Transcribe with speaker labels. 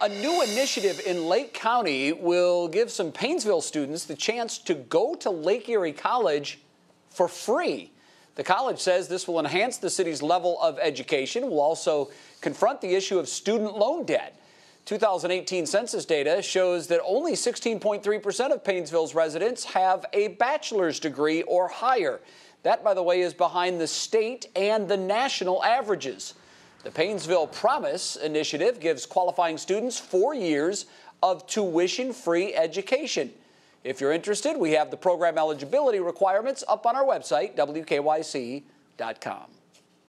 Speaker 1: A new initiative in Lake County will give some Paynesville students the chance to go to Lake Erie College for free. The college says this will enhance the city's level of education, will also confront the issue of student loan debt. 2018 census data shows that only 16.3% of Paynesville's residents have a bachelor's degree or higher. That, by the way, is behind the state and the national averages. The Paynesville Promise initiative gives qualifying students four years of tuition free education. If you're interested, we have the program eligibility requirements up on our website, wkyc.com.